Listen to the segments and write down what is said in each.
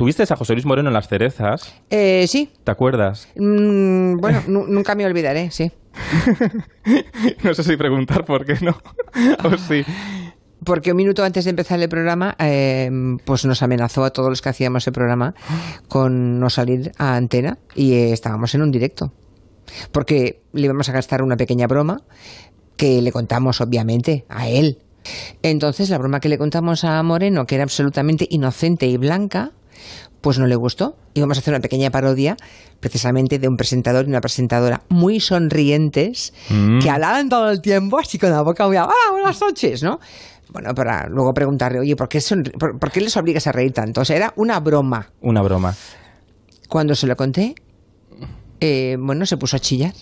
¿Tuviste a José Luis Moreno en las cerezas? Eh, sí. ¿Te acuerdas? Mm, bueno, nunca me olvidaré, sí. no sé si preguntar por qué no. o sí. Porque un minuto antes de empezar el programa, em, pues nos amenazó a todos los que hacíamos el programa con no salir a antena y eh, estábamos en un directo. Porque le íbamos a gastar una pequeña broma que le contamos, obviamente, a él. Entonces, la broma que le contamos a Moreno, que era absolutamente inocente y blanca, pues no le gustó. Y vamos a hacer una pequeña parodia precisamente de un presentador y una presentadora muy sonrientes mm. que hablaban todo el tiempo así con la boca muy ¡Ah, buenas noches! Bueno, para luego preguntarle, oye, ¿por qué, son, por, qué les obligas a reír tanto? O sea, era una broma. Una broma. Cuando se lo conté, eh, bueno, se puso a chillar.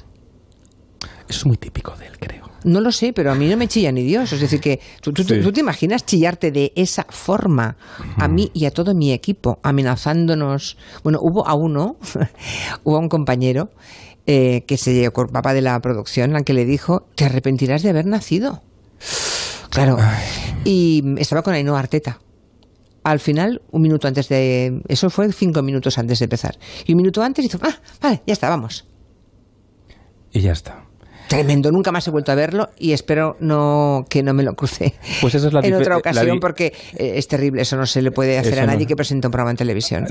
es muy típico de él, creo. No lo sé, pero a mí no me chilla ni Dios. Es decir, que tú, te imaginas chillarte de esa forma a mí y a todo mi equipo, amenazándonos. Bueno, hubo a uno, hubo a un compañero eh, que se llegó papá de la producción, al que le dijo, te arrepentirás de haber nacido. Claro. Y estaba con Ainhoa Arteta. Al final, un minuto antes de... Eso fue cinco minutos antes de empezar. Y un minuto antes hizo, ah, vale, ya está, vamos. Y ya está tremendo. Nunca más he vuelto a verlo y espero no que no me lo cruce en otra ocasión porque es terrible. Eso no se le puede hacer a nadie que presenta un programa en televisión.